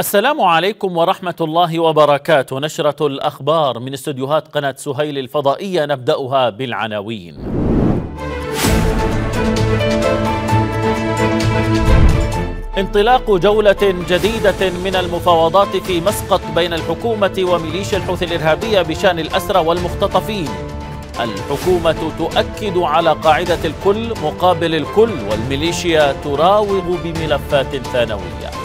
السلام عليكم ورحمة الله وبركاته نشرة الأخبار من استديوهات قناة سهيل الفضائية نبدأها بالعناوين انطلاق جولة جديدة من المفاوضات في مسقط بين الحكومة وميليشيا الحوثي الإرهابية بشان الأسرى والمختطفين الحكومة تؤكد على قاعدة الكل مقابل الكل والميليشيا تراوغ بملفات ثانوية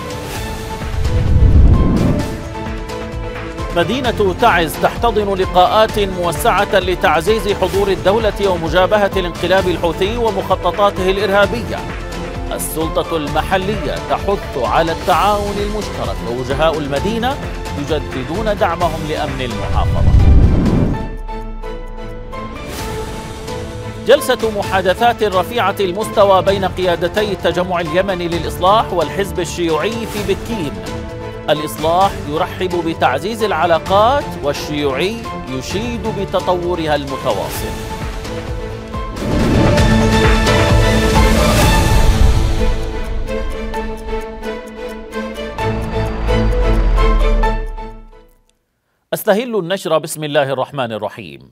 مدينة تعز تحتضن لقاءات موسعة لتعزيز حضور الدولة ومجابهة الانقلاب الحوثي ومخططاته الإرهابية السلطة المحلية تحث على التعاون المشترك ووجهاء المدينة يجددون دعمهم لأمن المحافظة جلسة محادثات رفيعة المستوى بين قيادتي التجمع اليمني للإصلاح والحزب الشيوعي في بكين الإصلاح يرحب بتعزيز العلاقات والشيوعي يشيد بتطورها المتواصل أستهل النشر بسم الله الرحمن الرحيم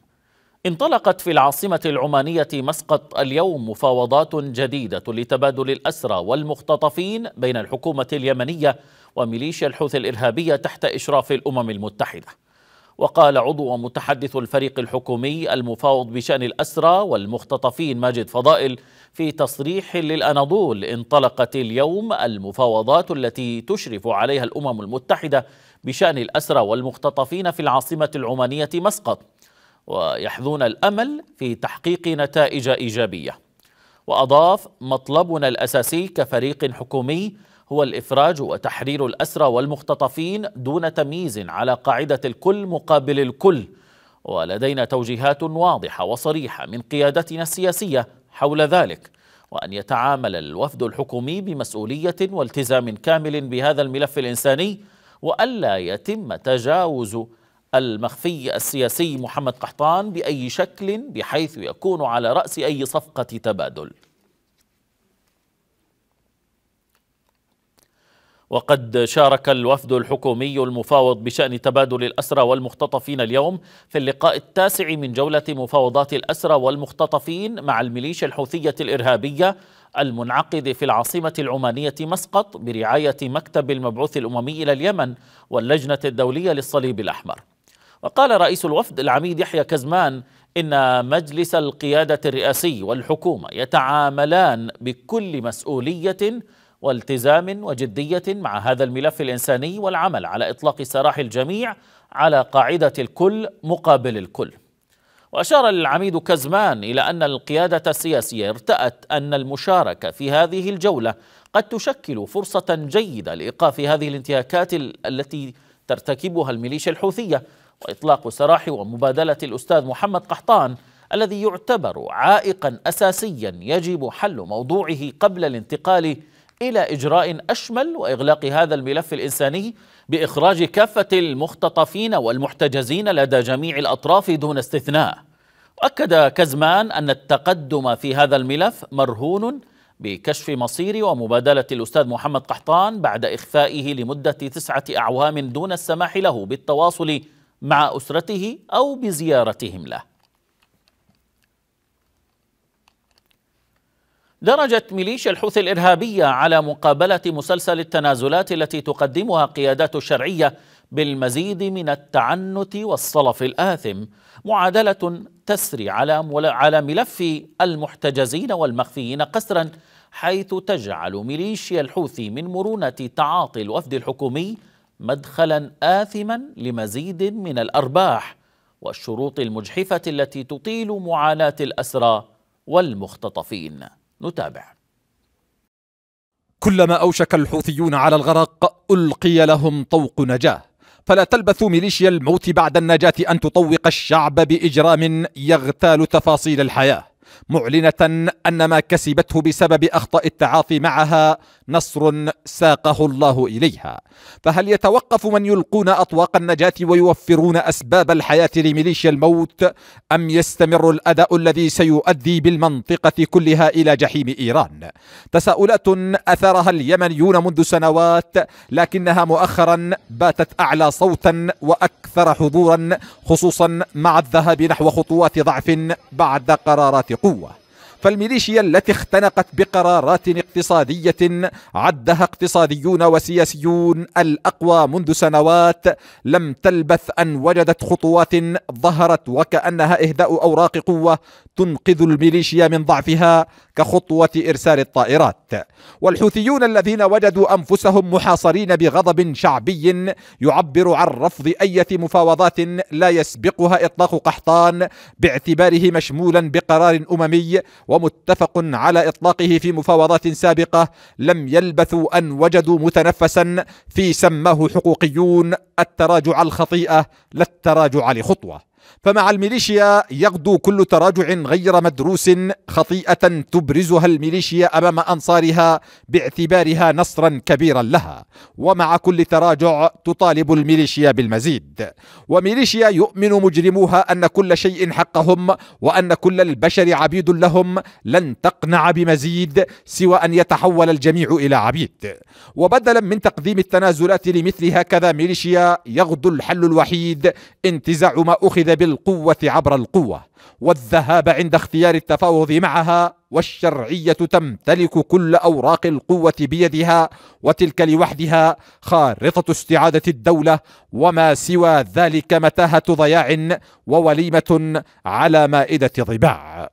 انطلقت في العاصمة العمانية مسقط اليوم مفاوضات جديدة لتبادل الأسرى والمختطفين بين الحكومة اليمنية وميليشيا الحوثي الإرهابية تحت إشراف الأمم المتحدة وقال عضو ومتحدث الفريق الحكومي المفاوض بشأن الأسرى والمختطفين ماجد فضائل في تصريح للأناضول انطلقت اليوم المفاوضات التي تشرف عليها الأمم المتحدة بشأن الأسرى والمختطفين في العاصمة العمانية مسقط ويحظون الأمل في تحقيق نتائج إيجابية وأضاف مطلبنا الأساسي كفريق حكومي هو الإفراج وتحرير الأسرى والمختطفين دون تمييز على قاعدة الكل مقابل الكل ولدينا توجيهات واضحة وصريحة من قيادتنا السياسية حول ذلك وأن يتعامل الوفد الحكومي بمسؤولية والتزام كامل بهذا الملف الإنساني وألا يتم تجاوز المخفي السياسي محمد قحطان بأي شكل بحيث يكون على رأس أي صفقة تبادل وقد شارك الوفد الحكومي المفاوض بشأن تبادل الأسرى والمختطفين اليوم في اللقاء التاسع من جولة مفاوضات الأسرى والمختطفين مع الميليشيا الحوثية الإرهابية المنعقد في العاصمة العمانية مسقط برعاية مكتب المبعوث الأممي إلى اليمن واللجنة الدولية للصليب الأحمر وقال رئيس الوفد العميد يحيى كزمان إن مجلس القيادة الرئاسي والحكومة يتعاملان بكل مسؤولية والتزام وجدية مع هذا الملف الإنساني والعمل على إطلاق سراح الجميع على قاعدة الكل مقابل الكل وأشار العميد كزمان إلى أن القيادة السياسية ارتأت أن المشاركة في هذه الجولة قد تشكل فرصة جيدة لإيقاف هذه الانتهاكات التي ترتكبها الميليشيا الحوثية وإطلاق سراح ومبادلة الأستاذ محمد قحطان الذي يعتبر عائقا أساسيا يجب حل موضوعه قبل الانتقال إلى إجراء أشمل وإغلاق هذا الملف الإنساني بإخراج كافة المختطفين والمحتجزين لدى جميع الأطراف دون استثناء اكد كزمان أن التقدم في هذا الملف مرهون بكشف مصير ومبادلة الأستاذ محمد قحطان بعد إخفائه لمدة تسعة أعوام دون السماح له بالتواصل مع أسرته أو بزيارتهم له درجت ميليشيا الحوثي الإرهابية على مقابلة مسلسل التنازلات التي تقدمها قيادات الشرعية بالمزيد من التعنت والصلف الآثم معادلة تسري على, على ملف المحتجزين والمخفيين قسرا حيث تجعل ميليشيا الحوثي من مرونة تعاطي الوفد الحكومي مدخلا آثما لمزيد من الأرباح والشروط المجحفة التي تطيل معاناة الأسرى والمختطفين نتابع كلما أوشك الحوثيون على الغرق ألقي لهم طوق نجاة فلا تلبث ميليشيا الموت بعد النجاة أن تطوق الشعب بإجرام يغتال تفاصيل الحياة معلنة أن ما كسبته بسبب أخطاء التعاطي معها نصر ساقه الله إليها فهل يتوقف من يلقون أطواق النجاة ويوفرون أسباب الحياة لميليشيا الموت أم يستمر الأداء الذي سيؤدي بالمنطقة كلها إلى جحيم إيران تساؤلات أثرها اليمنيون منذ سنوات لكنها مؤخرا باتت أعلى صوتا وأكثر حضورا خصوصا مع الذهاب نحو خطوات ضعف بعد قرارات قوة القوة فالميليشيا التي اختنقت بقرارات اقتصادية عدها اقتصاديون وسياسيون الأقوى منذ سنوات لم تلبث أن وجدت خطوات ظهرت وكأنها إهداء أوراق قوة تنقذ الميليشيا من ضعفها كخطوة إرسال الطائرات والحوثيون الذين وجدوا أنفسهم محاصرين بغضب شعبي يعبر عن رفض أي مفاوضات لا يسبقها إطلاق قحطان باعتباره مشمولا بقرار أممي ومتفق على إطلاقه في مفاوضات سابقة لم يلبثوا أن وجدوا متنفسا في سماه حقوقيون التراجع الخطيئة لا التراجع لخطوة فمع الميليشيا يغدو كل تراجع غير مدروس خطيئه تبرزها الميليشيا امام انصارها باعتبارها نصرا كبيرا لها ومع كل تراجع تطالب الميليشيا بالمزيد وميليشيا يؤمن مجرموها ان كل شيء حقهم وان كل البشر عبيد لهم لن تقنع بمزيد سوى ان يتحول الجميع الى عبيد وبدلا من تقديم التنازلات لمثل هكذا ميليشيا يغدو الحل الوحيد انتزاع ما اخذ بالقوة عبر القوة والذهاب عند اختيار التفاوض معها والشرعية تمتلك كل أوراق القوة بيدها وتلك لوحدها خارطة استعادة الدولة وما سوى ذلك متاهة ضياع ووليمة على مائدة ضباع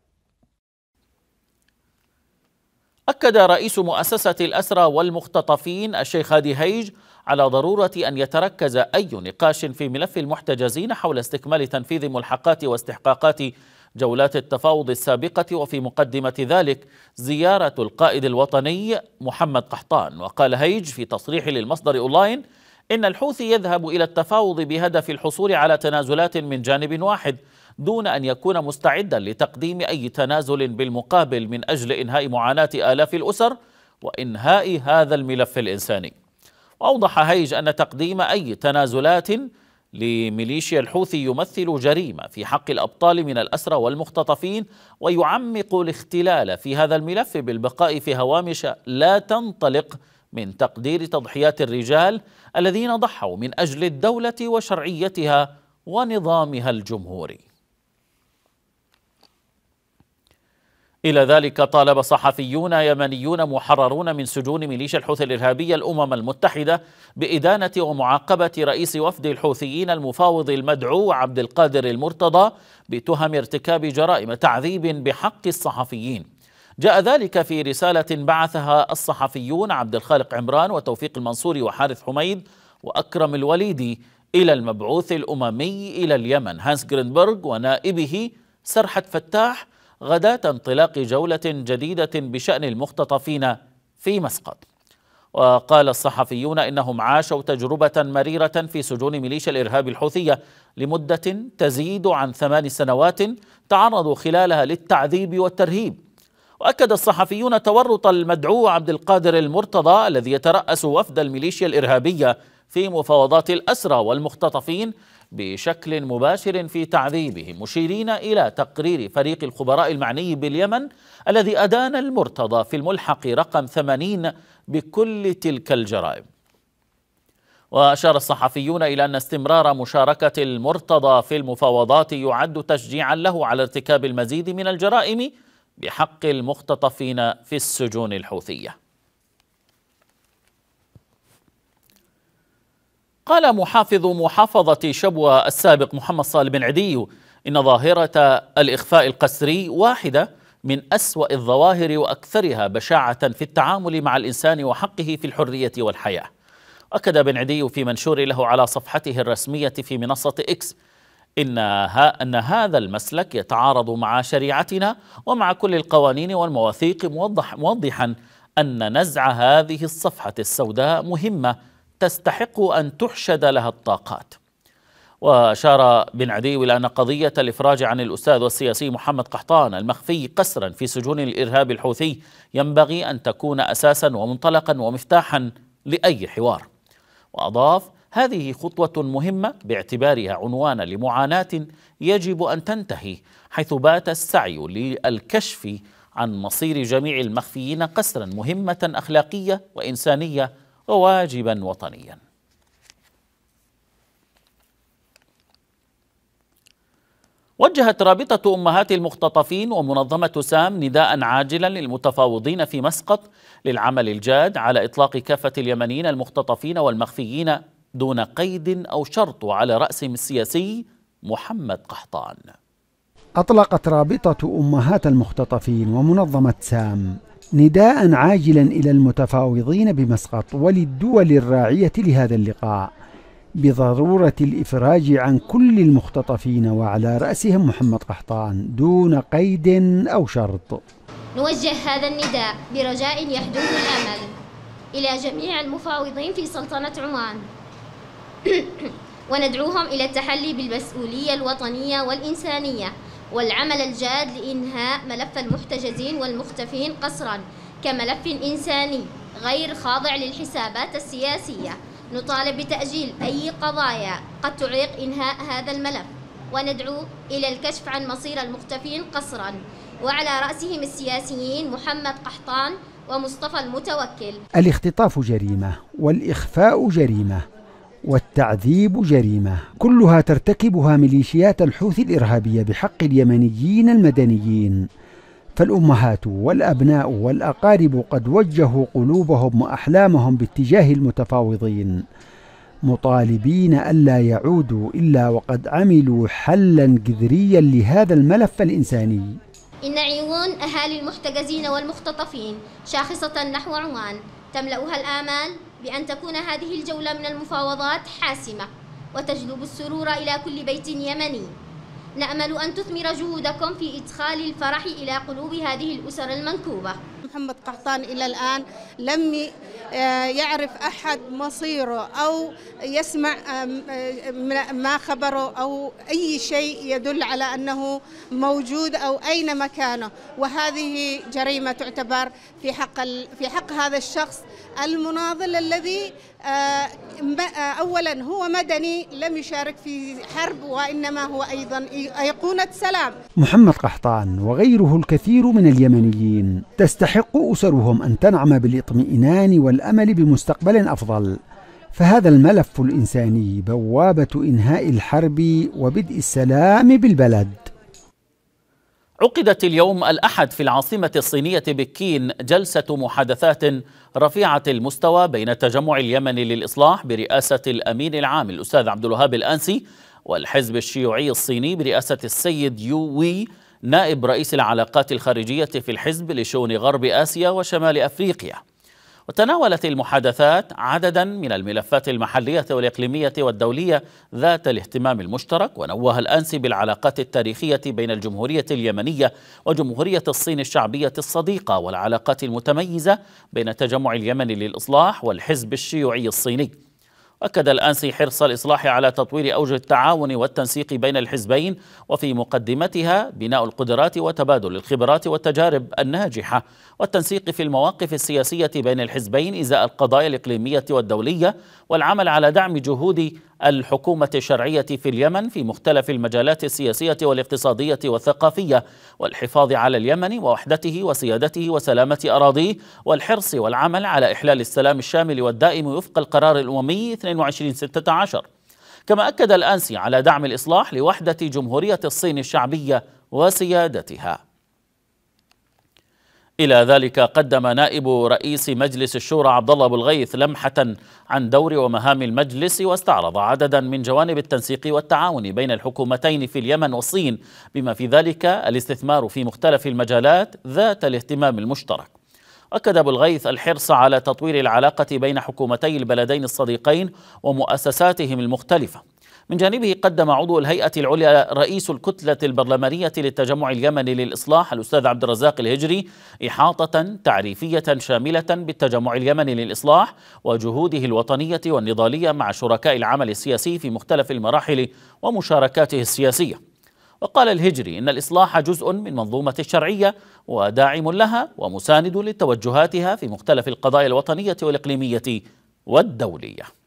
أكد رئيس مؤسسة الأسرى والمختطفين الشيخ هادي هيج على ضرورة أن يتركز أي نقاش في ملف المحتجزين حول استكمال تنفيذ ملحقات واستحقاقات جولات التفاوض السابقة وفي مقدمة ذلك زيارة القائد الوطني محمد قحطان وقال هيج في تصريح للمصدر أونلاين إن الحوثي يذهب إلى التفاوض بهدف الحصول على تنازلات من جانب واحد دون أن يكون مستعدا لتقديم أي تنازل بالمقابل من أجل إنهاء معاناة آلاف الأسر وإنهاء هذا الملف الإنساني وأوضح هيج أن تقديم أي تنازلات لميليشيا الحوثي يمثل جريمة في حق الأبطال من الأسرى والمختطفين ويعمق الاختلال في هذا الملف بالبقاء في هوامش لا تنطلق من تقدير تضحيات الرجال الذين ضحوا من أجل الدولة وشرعيتها ونظامها الجمهوري إلى ذلك طالب صحفيون يمنيون محررون من سجون ميليشيا الحوثي الإرهابية الأمم المتحدة بإدانة ومعاقبة رئيس وفد الحوثيين المفاوض المدعو عبد القادر المرتضى بتهم ارتكاب جرائم تعذيب بحق الصحفيين جاء ذلك في رسالة بعثها الصحفيون عبد الخالق عمران وتوفيق المنصوري وحارث حميد وأكرم الوليدي إلى المبعوث الأممي إلى اليمن هانس جرينبرغ ونائبه سرحت فتاح غداة انطلاق جولة جديدة بشأن المختطفين في مسقط وقال الصحفيون إنهم عاشوا تجربة مريرة في سجون ميليشيا الإرهاب الحوثية لمدة تزيد عن ثمان سنوات تعرضوا خلالها للتعذيب والترهيب وأكد الصحفيون تورط المدعو عبد القادر المرتضى الذي يترأس وفد الميليشيا الإرهابية في مفاوضات الأسرى والمختطفين بشكل مباشر في تعذيبه مشيرين إلى تقرير فريق الخبراء المعني باليمن الذي أدان المرتضى في الملحق رقم 80 بكل تلك الجرائم وأشار الصحفيون إلى أن استمرار مشاركة المرتضى في المفاوضات يعد تشجيعا له على ارتكاب المزيد من الجرائم بحق المختطفين في السجون الحوثيه قال محافظ محافظة شبوة السابق محمد صالح بن عدي إن ظاهرة الإخفاء القسري واحدة من أسوأ الظواهر وأكثرها بشاعة في التعامل مع الإنسان وحقه في الحرية والحياة أكد بن عدي في منشور له على صفحته الرسمية في منصة إكس إن, ها أن هذا المسلك يتعارض مع شريعتنا ومع كل القوانين والمواثيق موضح موضحا أن نزع هذه الصفحة السوداء مهمة تستحق أن تحشد لها الطاقات وأشار بن عدي إلى أن قضية الإفراج عن الأستاذ والسياسي محمد قحطان المخفي قسرا في سجون الإرهاب الحوثي ينبغي أن تكون أساسا ومنطلقا ومفتاحا لأي حوار وأضاف هذه خطوة مهمة باعتبارها عنوانا لمعاناة يجب أن تنتهي حيث بات السعي للكشف عن مصير جميع المخفيين قسرا مهمة أخلاقية وإنسانية وواجبا وطنيا وجهت رابطة أمهات المختطفين ومنظمة سام نداء عاجلا للمتفاوضين في مسقط للعمل الجاد على إطلاق كافة اليمنيين المختطفين والمخفيين دون قيد أو شرط على رأسهم السياسي محمد قحطان أطلقت رابطة أمهات المختطفين ومنظمة سام نداء عاجلا إلى المتفاوضين بمسقط وللدول الراعية لهذا اللقاء بضرورة الإفراج عن كل المختطفين وعلى رأسهم محمد قحطان دون قيد أو شرط نوجه هذا النداء برجاء يحدث الأمل إلى جميع المفاوضين في سلطنة عمان وندعوهم إلى التحلي بالمسؤولية الوطنية والإنسانية والعمل الجاد لإنهاء ملف المحتجزين والمختفين قسرا كملف إنساني غير خاضع للحسابات السياسية نطالب بتأجيل أي قضايا قد تعيق إنهاء هذا الملف وندعو إلى الكشف عن مصير المختفين قسرا وعلى رأسهم السياسيين محمد قحطان ومصطفى المتوكل الاختطاف جريمة والإخفاء جريمة والتعذيب جريمة كلها ترتكبها ميليشيات الحوثي الإرهابية بحق اليمنيين المدنيين فالأمهات والأبناء والأقارب قد وجهوا قلوبهم وأحلامهم باتجاه المتفاوضين مطالبين ألا يعودوا إلا وقد عملوا حلا جذريا لهذا الملف الإنساني إن عيون أهالي المحتجزين والمختطفين شاخصة نحو عمان تملأها الآمال بأن تكون هذه الجولة من المفاوضات حاسمة وتجلب السرور إلى كل بيت يمني نأمل أن تثمر جهودكم في إدخال الفرح إلى قلوب هذه الأسر المنكوبة محمد قحطان إلى الآن لم آه، يعرف أحد مصيره أو يسمع ما خبره أو أي شيء يدل على أنه موجود أو أين مكانه وهذه جريمة تعتبر في حق في حق هذا الشخص المناضل الذي آه، آه، أولا هو مدني لم يشارك في حرب وإنما هو أيضا أيقونة سلام محمد قحطان وغيره الكثير من اليمنيين تستحق أسرهم أن تنعم بالإطمئنان والأمل بمستقبل أفضل فهذا الملف الإنساني بوابة إنهاء الحرب وبدء السلام بالبلد عقدت اليوم الأحد في العاصمة الصينية بكين جلسة محادثات رفيعة المستوى بين التجمع اليمني للإصلاح برئاسة الأمين العام الأستاذ عبد الوهاب الأنسي والحزب الشيوعي الصيني برئاسة السيد يو وي نائب رئيس العلاقات الخارجية في الحزب لشؤون غرب آسيا وشمال أفريقيا وتناولت المحادثات عددا من الملفات المحلية والإقليمية والدولية ذات الاهتمام المشترك ونوه الأنسي بالعلاقات التاريخية بين الجمهورية اليمنية وجمهورية الصين الشعبية الصديقة والعلاقات المتميزة بين تجمع اليمن للإصلاح والحزب الشيوعي الصيني أكد الأنسي حرص الإصلاح على تطوير أوجه التعاون والتنسيق بين الحزبين وفي مقدمتها بناء القدرات وتبادل الخبرات والتجارب الناجحة والتنسيق في المواقف السياسية بين الحزبين إزاء القضايا الإقليمية والدولية والعمل على دعم جهود الحكومة الشرعية في اليمن في مختلف المجالات السياسية والاقتصادية والثقافية والحفاظ على اليمن ووحدته وسيادته وسلامة أراضيه والحرص والعمل على إحلال السلام الشامل والدائم وفق القرار الأممي 2216 كما أكد الأنسي على دعم الإصلاح لوحدة جمهورية الصين الشعبية وسيادتها إلى ذلك قدم نائب رئيس مجلس الشورى عبد الله أبو الغيث لمحة عن دور ومهام المجلس واستعرض عددا من جوانب التنسيق والتعاون بين الحكومتين في اليمن والصين بما في ذلك الاستثمار في مختلف المجالات ذات الاهتمام المشترك أكد أبو الغيث الحرص على تطوير العلاقة بين حكومتي البلدين الصديقين ومؤسساتهم المختلفة من جانبه قدم عضو الهيئة العليا رئيس الكتلة البرلمانية للتجمع اليمني للإصلاح الأستاذ عبد الرزاق الهجري إحاطة تعريفية شاملة بالتجمع اليمني للإصلاح وجهوده الوطنية والنضالية مع شركاء العمل السياسي في مختلف المراحل ومشاركاته السياسية وقال الهجري إن الإصلاح جزء من منظومة الشرعية وداعم لها ومساند لتوجهاتها في مختلف القضايا الوطنية والإقليمية والدولية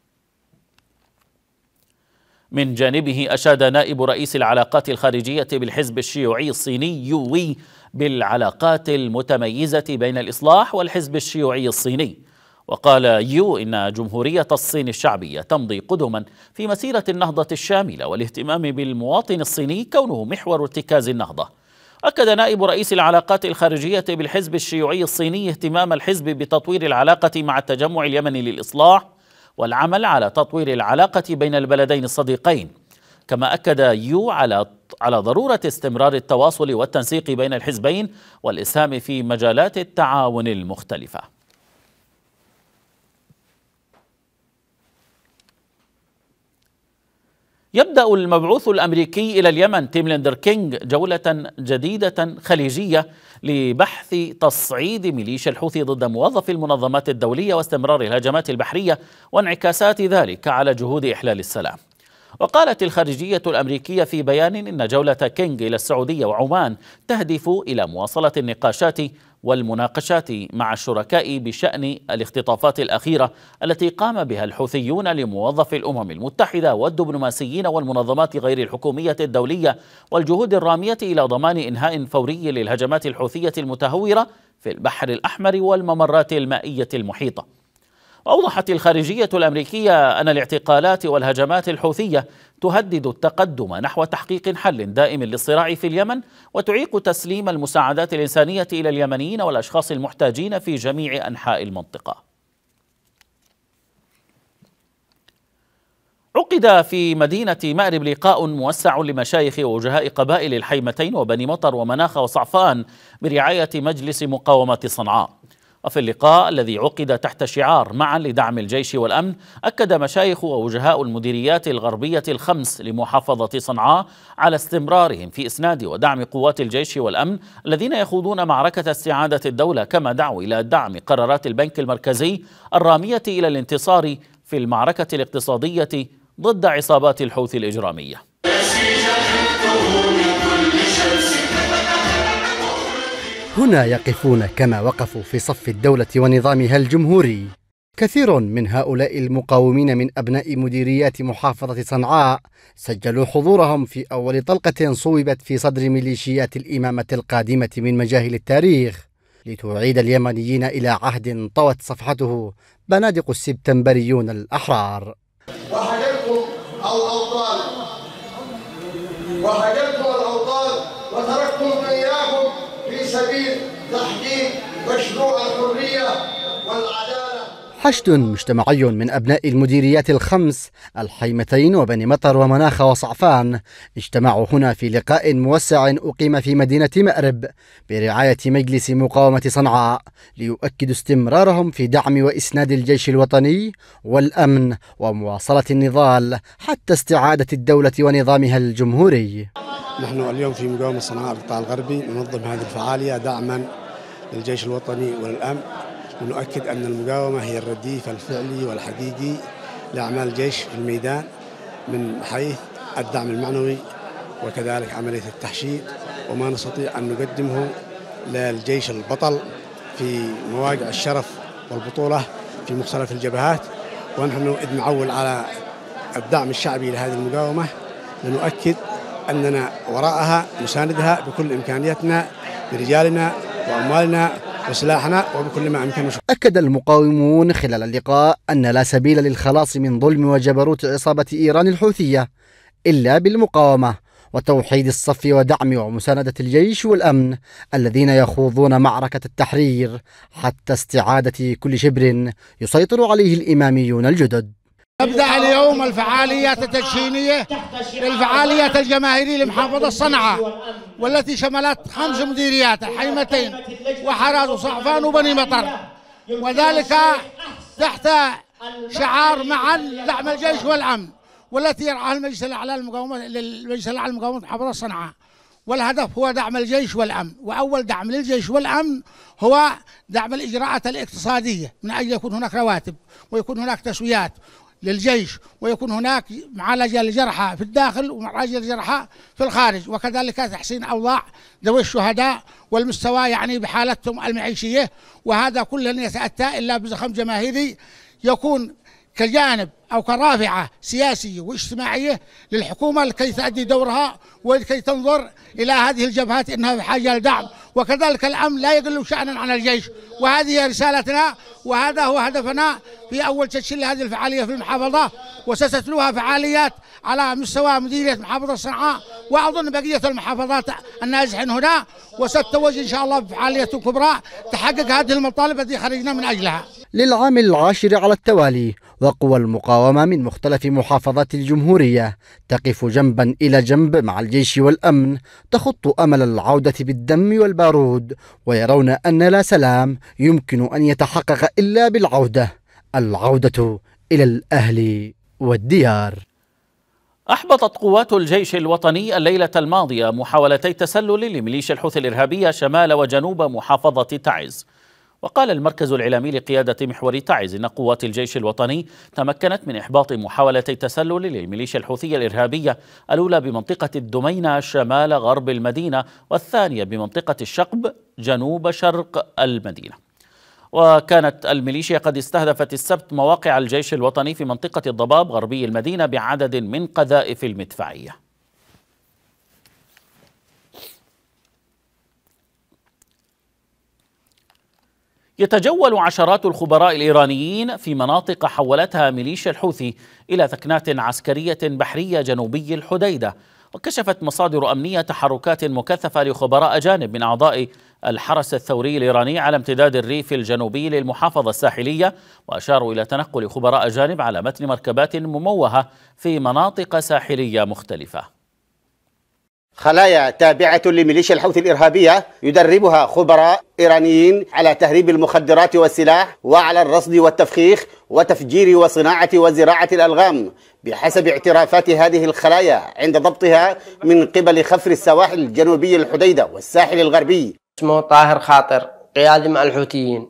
من جانبه أشاد نائب رئيس العلاقات الخارجية بالحزب الشيوعي الصيني يوي بالعلاقات المتميزة بين الإصلاح والحزب الشيوعي الصيني وقال يو إن جمهورية الصين الشعبية تمضي قدما في مسيرة النهضة الشاملة والاهتمام بالمواطن الصيني كونه محور ارتكاز النهضة أكد نائب رئيس العلاقات الخارجية بالحزب الشيوعي الصيني اهتمام الحزب بتطوير العلاقة مع التجمع اليمني للإصلاح والعمل على تطوير العلاقة بين البلدين الصديقين كما أكد يو على على ضرورة استمرار التواصل والتنسيق بين الحزبين والإسهام في مجالات التعاون المختلفة يبدأ المبعوث الأمريكي إلى اليمن تيم ليندر كينج جولة جديدة خليجية لبحث تصعيد ميليشيا الحوثي ضد موظفي المنظمات الدولية واستمرار الهجمات البحرية وانعكاسات ذلك على جهود إحلال السلام وقالت الخارجية الأمريكية في بيان إن جولة كينج إلى السعودية وعمان تهدف إلى مواصلة النقاشات والمناقشات مع الشركاء بشأن الاختطافات الأخيرة التي قام بها الحوثيون لموظف الأمم المتحدة والدبلوماسيين والمنظمات غير الحكومية الدولية والجهود الرامية إلى ضمان إنهاء فوري للهجمات الحوثية المتهورة في البحر الأحمر والممرات المائية المحيطة واوضحت الخارجية الأمريكية أن الاعتقالات والهجمات الحوثية تهدد التقدم نحو تحقيق حل دائم للصراع في اليمن وتعيق تسليم المساعدات الإنسانية إلى اليمنيين والأشخاص المحتاجين في جميع أنحاء المنطقة عقد في مدينة مأرب لقاء موسع لمشايخ ووجهاء قبائل الحيمتين وبني مطر ومناخ وصعفان برعاية مجلس مقاومة صنعاء وفي اللقاء الذي عقد تحت شعار معا لدعم الجيش والأمن أكد مشايخ ووجهاء المديريات الغربية الخمس لمحافظة صنعاء على استمرارهم في إسناد ودعم قوات الجيش والأمن الذين يخوضون معركة استعادة الدولة كما دعوا إلى دعم قرارات البنك المركزي الرامية إلى الانتصار في المعركة الاقتصادية ضد عصابات الحوثي الإجرامية هنا يقفون كما وقفوا في صف الدولة ونظامها الجمهوري كثير من هؤلاء المقاومين من أبناء مديريات محافظة صنعاء سجلوا حضورهم في أول طلقة صوبت في صدر ميليشيات الإمامة القادمة من مجاهل التاريخ لتعيد اليمنيين إلى عهد طوت صفحته بنادق السبتمبريون الأحرار وحاجتكم الأوطان وحاجتكم حشد مجتمعي من أبناء المديريات الخمس الحيمتين وبني مطر ومناخ وصعفان اجتمعوا هنا في لقاء موسع أقيم في مدينة مأرب برعاية مجلس مقاومة صنعاء ليؤكدوا استمرارهم في دعم وإسناد الجيش الوطني والأمن ومواصلة النضال حتى استعادة الدولة ونظامها الجمهوري نحن اليوم في مقاومة صنعاء القطاع الغربي ننظم هذه الفعالية دعما للجيش الوطني والأمن ونؤكد أن المقاومة هي الرديف الفعلي والحقيقي لأعمال الجيش في الميدان من حيث الدعم المعنوي وكذلك عملية التحشيد وما نستطيع أن نقدمه للجيش البطل في مواقع الشرف والبطولة في مختلف الجبهات ونحن إذ نعول على الدعم الشعبي لهذه المقاومة لنؤكد أننا وراءها نساندها بكل إمكانياتنا برجالنا وأموالنا وسلاحنا وبكل ما أمكن أكد المقاومون خلال اللقاء أن لا سبيل للخلاص من ظلم وجبروت عصابة إيران الحوثية إلا بالمقاومة وتوحيد الصف ودعم ومساندة الجيش والأمن الذين يخوضون معركة التحرير حتى استعادة كل شبر يسيطر عليه الإماميون الجدد تبدأ اليوم الفعاليات التدشينية للفعاليات الجماهيرية لمحافظة صنعاء والتي شملت خمس آه، مديريات الحيمتين وحراد وصعفان وبني مطر وذلك تحت شعار معا دعم الجيش والأمن والتي يرعاها المجلس الأعلى للمقاومة للمجلس الأعلى لمقاومة محافظة صنعاء والهدف هو دعم الجيش والأمن وأول دعم للجيش والأمن هو دعم الإجراءات الاقتصادية من أجل يكون هناك رواتب ويكون هناك تسويات للجيش ويكون هناك معالجة للجرحى في الداخل ومعالجة للجرحى في الخارج وكذلك تحسين أوضاع ذوي الشهداء والمستوى يعني بحالتهم المعيشية وهذا كله لن يتأتى إلا بزخم جماهيري يكون كجانب أو كرافعة سياسية واجتماعية للحكومة لكي تؤدي دورها ولكي تنظر إلى هذه الجبهات أنها بحاجة لدعم وكذلك الأمن لا يقل شأنا عن الجيش وهذه رسالتنا وهذا هو هدفنا في أول تشكيل لهذه الفعالية في المحافظة وستتلوها فعاليات على مستوى مديرية محافظة صنعاء وأظن بقية المحافظات النازحين هنا وستتوج إن شاء الله بفعالية كبرى تحقق هذه المطالب التي خرجنا من أجلها للعام العاشر على التوالي وقوى المقاومة من مختلف محافظات الجمهورية تقف جنبا إلى جنب مع الجيش والأمن تخط أمل العودة بالدم والبارود ويرون أن لا سلام يمكن أن يتحقق إلا بالعودة العودة إلى الأهل والديار أحبطت قوات الجيش الوطني الليلة الماضية محاولتي تسلل لميليشيا الحوثي الإرهابية شمال وجنوب محافظة تعز وقال المركز الإعلامي لقيادة محور تعز إن قوات الجيش الوطني تمكنت من إحباط محاولتي تسلل للميليشيا الحوثية الإرهابية الأولى بمنطقة الدمينة شمال غرب المدينة والثانية بمنطقة الشقب جنوب شرق المدينة وكانت الميليشيا قد استهدفت السبت مواقع الجيش الوطني في منطقة الضباب غربي المدينة بعدد من قذائف المدفعية يتجول عشرات الخبراء الايرانيين في مناطق حولتها ميليشيا الحوثي الى ثكنات عسكريه بحريه جنوبي الحديده وكشفت مصادر امنيه تحركات مكثفه لخبراء اجانب من اعضاء الحرس الثوري الايراني على امتداد الريف الجنوبي للمحافظه الساحليه واشاروا الى تنقل خبراء اجانب على متن مركبات مموهه في مناطق ساحليه مختلفه خلايا تابعة لميليشيا الحوثي الإرهابية يدربها خبراء إيرانيين على تهريب المخدرات والسلاح وعلى الرصد والتفخيخ وتفجير وصناعة وزراعة الألغام بحسب اعترافات هذه الخلايا عند ضبطها من قبل خفر السواحل الجنوبي الحديدة والساحل الغربي اسمه طاهر خاطر قيادي مع الحوثيين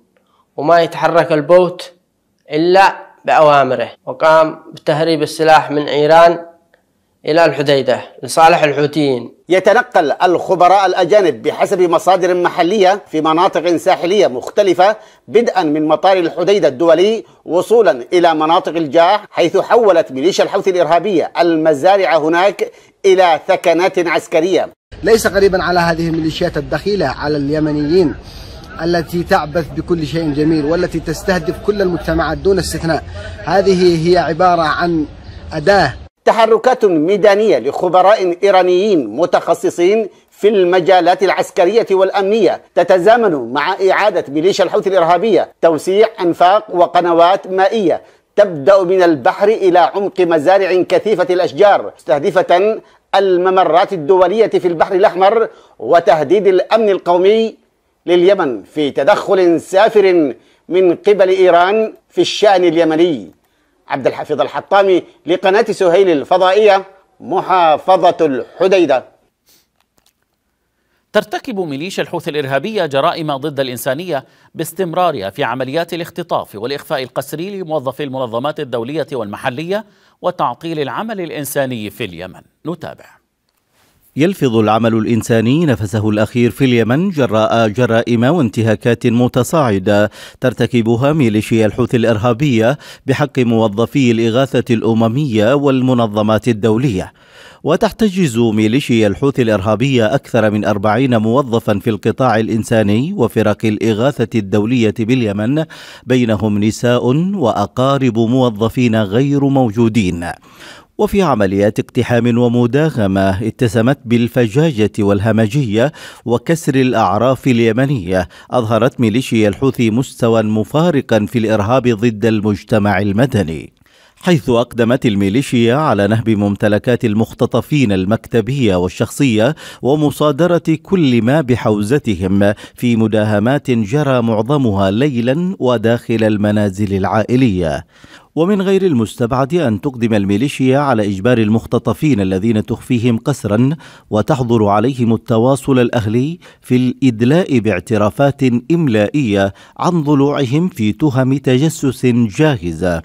وما يتحرك البوت إلا بأوامره وقام بتهريب السلاح من إيران إلى الحديدة لصالح الحوثيين يتنقل الخبراء الأجانب بحسب مصادر محلية في مناطق ساحلية مختلفة بدءا من مطار الحديدة الدولي وصولا إلى مناطق الجاح حيث حولت ميليشيا الحوثي الإرهابية المزارع هناك إلى ثكنات عسكرية ليس قريبا على هذه الميليشيات الدخيلة على اليمنيين التي تعبث بكل شيء جميل والتي تستهدف كل المجتمعات دون استثناء هذه هي عبارة عن أداة تحركات ميدانية لخبراء إيرانيين متخصصين في المجالات العسكرية والأمنية تتزامن مع إعادة ميليشيا الحوثي الإرهابية توسيع أنفاق وقنوات مائية تبدأ من البحر إلى عمق مزارع كثيفة الأشجار مستهدفة الممرات الدولية في البحر الأحمر وتهديد الأمن القومي لليمن في تدخل سافر من قبل إيران في الشأن اليمني عبد الحفيظ الحطامي لقناة سهيل الفضائية محافظة الحديدة ترتكب ميليشيا الحوثي الإرهابية جرائم ضد الإنسانية باستمرارها في عمليات الاختطاف والإخفاء القسري لموظفي المنظمات الدولية والمحلية وتعطيل العمل الإنساني في اليمن نتابع يلفظ العمل الإنساني نفسه الأخير في اليمن جراء جرائم وانتهاكات متصاعدة ترتكبها ميليشيا الحوثي الإرهابية بحق موظفي الإغاثة الأممية والمنظمات الدولية وتحتجز ميليشيا الحوثي الإرهابية أكثر من أربعين موظفا في القطاع الإنساني وفرق الإغاثة الدولية باليمن بينهم نساء وأقارب موظفين غير موجودين وفي عمليات اقتحام ومداغمة اتسمت بالفجاجة والهمجية وكسر الأعراف اليمنية أظهرت ميليشيا الحوثي مستوى مفارقا في الإرهاب ضد المجتمع المدني حيث أقدمت الميليشيا على نهب ممتلكات المختطفين المكتبية والشخصية ومصادرة كل ما بحوزتهم في مداهمات جرى معظمها ليلا وداخل المنازل العائلية ومن غير المستبعد أن تقدم الميليشيا على إجبار المختطفين الذين تخفيهم قسرا وتحظر عليهم التواصل الأهلي في الإدلاء باعترافات إملائية عن ضلوعهم في تهم تجسس جاهزة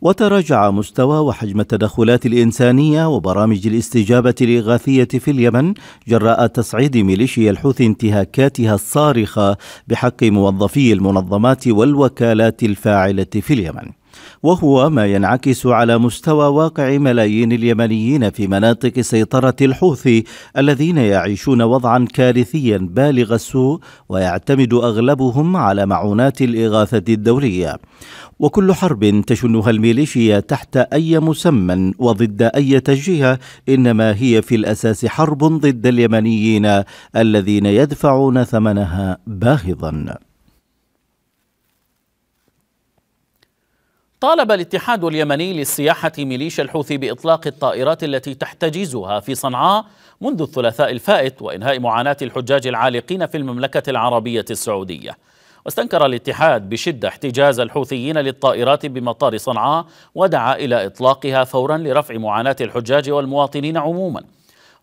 وتراجع مستوى وحجم التدخلات الإنسانية وبرامج الاستجابة الإغاثية في اليمن جراء تصعيد ميليشيا الحوثي انتهاكاتها الصارخة بحق موظفي المنظمات والوكالات الفاعلة في اليمن وهو ما ينعكس على مستوى واقع ملايين اليمنيين في مناطق سيطرة الحوثي الذين يعيشون وضعا كارثيا بالغ السوء ويعتمد أغلبهم على معونات الإغاثة الدولية وكل حرب تشنها الميليشيا تحت أي مسمى وضد أي جهة إنما هي في الأساس حرب ضد اليمنيين الذين يدفعون ثمنها باهظا طالب الاتحاد اليمني للسياحة ميليشيا الحوثي بإطلاق الطائرات التي تحتجزها في صنعاء منذ الثلاثاء الفائت وإنهاء معاناة الحجاج العالقين في المملكة العربية السعودية واستنكر الاتحاد بشدة احتجاز الحوثيين للطائرات بمطار صنعاء ودعا إلى إطلاقها فورا لرفع معاناة الحجاج والمواطنين عموما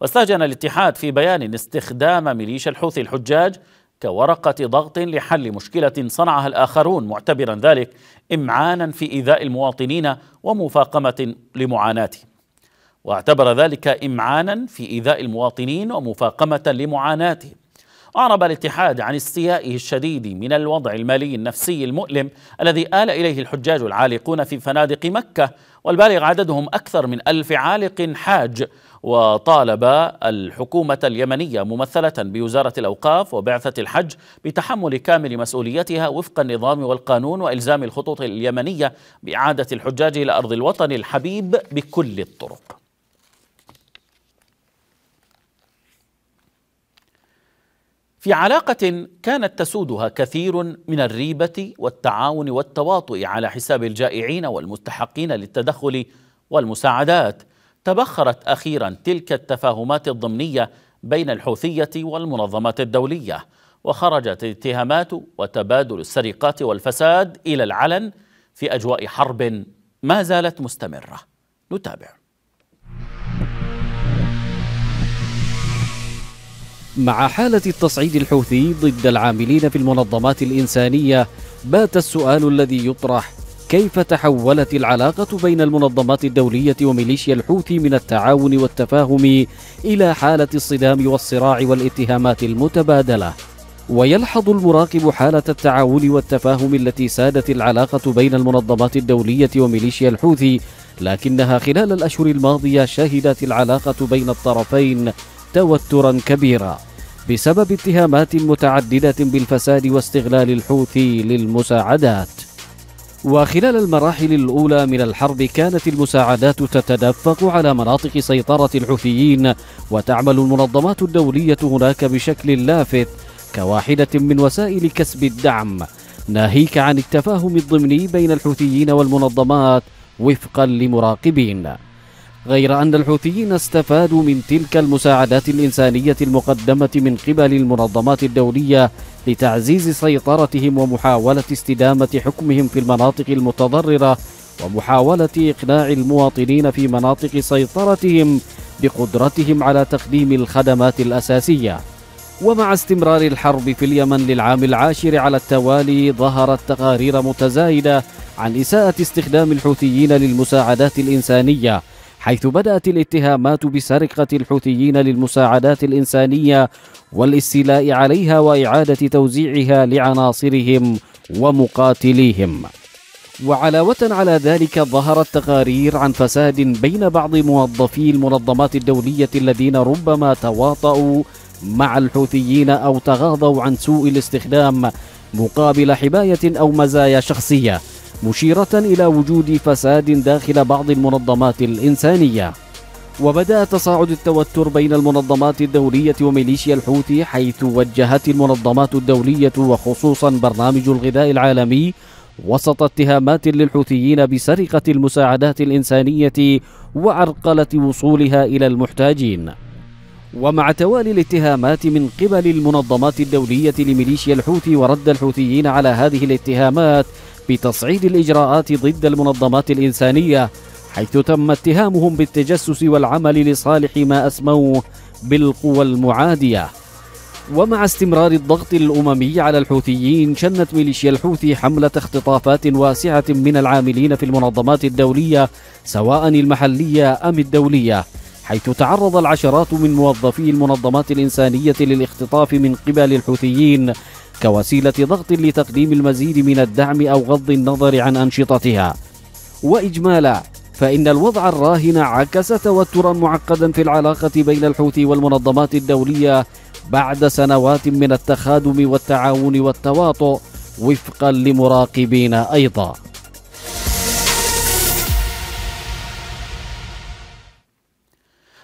واستهجن الاتحاد في بيان استخدام ميليشيا الحوثي الحجاج كورقة ضغط لحل مشكلة صنعها الآخرون معتبرا ذلك إمعانا في إيذاء المواطنين ومفاقمة لمعاناتهم واعتبر ذلك إمعانا في إيذاء المواطنين ومفاقمة لمعاناتهم أعرب الاتحاد عن استيائه الشديد من الوضع المالي النفسي المؤلم الذي آل إليه الحجاج العالقون في فنادق مكة والبالغ عددهم أكثر من ألف عالق حاج وطالب الحكومة اليمنية ممثلة بوزارة الأوقاف وبعثة الحج بتحمل كامل مسؤوليتها وفق النظام والقانون وإلزام الخطوط اليمنية بإعادة الحجاج إلى أرض الوطن الحبيب بكل الطرق في علاقة كانت تسودها كثير من الريبة والتعاون والتواطؤ على حساب الجائعين والمستحقين للتدخل والمساعدات تبخرت أخيرا تلك التفاهمات الضمنية بين الحوثية والمنظمات الدولية وخرجت الاتهامات وتبادل السرقات والفساد إلى العلن في أجواء حرب ما زالت مستمرة نتابع مع حالة التصعيد الحوثي ضد العاملين في المنظمات الإنسانية بات السؤال الذي يطرح كيف تحولت العلاقة بين المنظمات الدولية وميليشيا الحوثي من التعاون والتفاهم إلى حالة الصدام والصراع والاتهامات المتبادلة ويلحظ المراقب حالة التعاون والتفاهم التي سادت العلاقة بين المنظمات الدولية وميليشيا الحوثي لكنها خلال الأشهر الماضية شهدت العلاقة بين الطرفين توترا كبيرا بسبب اتهامات متعددة بالفساد واستغلال الحوثي للمساعدات وخلال المراحل الأولى من الحرب كانت المساعدات تتدفق على مناطق سيطرة الحوثيين وتعمل المنظمات الدولية هناك بشكل لافت كواحدة من وسائل كسب الدعم ناهيك عن التفاهم الضمني بين الحوثيين والمنظمات وفقا لمراقبين غير أن الحوثيين استفادوا من تلك المساعدات الإنسانية المقدمة من قبل المنظمات الدولية لتعزيز سيطرتهم ومحاولة استدامة حكمهم في المناطق المتضررة ومحاولة إقناع المواطنين في مناطق سيطرتهم بقدرتهم على تقديم الخدمات الأساسية ومع استمرار الحرب في اليمن للعام العاشر على التوالي ظهرت تقارير متزايدة عن إساءة استخدام الحوثيين للمساعدات الإنسانية حيث بدأت الاتهامات بسرقة الحوثيين للمساعدات الإنسانية والاستيلاء عليها وإعادة توزيعها لعناصرهم ومقاتليهم وعلاوة على ذلك ظهرت تقارير عن فساد بين بعض موظفي المنظمات الدولية الذين ربما تواطؤوا مع الحوثيين أو تغاضوا عن سوء الاستخدام مقابل حماية أو مزايا شخصية مشيرة إلى وجود فساد داخل بعض المنظمات الإنسانية وبدأ تصاعد التوتر بين المنظمات الدولية وميليشيا الحوثي حيث وجهت المنظمات الدولية وخصوصا برنامج الغذاء العالمي وسط اتهامات للحوثيين بسرقة المساعدات الإنسانية وعرقلة وصولها إلى المحتاجين ومع توالي الاتهامات من قبل المنظمات الدولية لميليشيا الحوثي ورد الحوثيين على هذه الاتهامات بتصعيد الإجراءات ضد المنظمات الإنسانية حيث تم اتهامهم بالتجسس والعمل لصالح ما أسموه بالقوى المعادية ومع استمرار الضغط الأممي على الحوثيين شنت ميليشيا الحوثي حملة اختطافات واسعة من العاملين في المنظمات الدولية سواء المحلية أم الدولية حيث تعرض العشرات من موظفي المنظمات الإنسانية للاختطاف من قبل الحوثيين كوسيلة ضغط لتقديم المزيد من الدعم أو غض النظر عن أنشطتها وإجمالا فإن الوضع الراهن عكس توترا معقدا في العلاقة بين الحوثي والمنظمات الدولية بعد سنوات من التخادم والتعاون والتواطؤ وفقا لمراقبين أيضا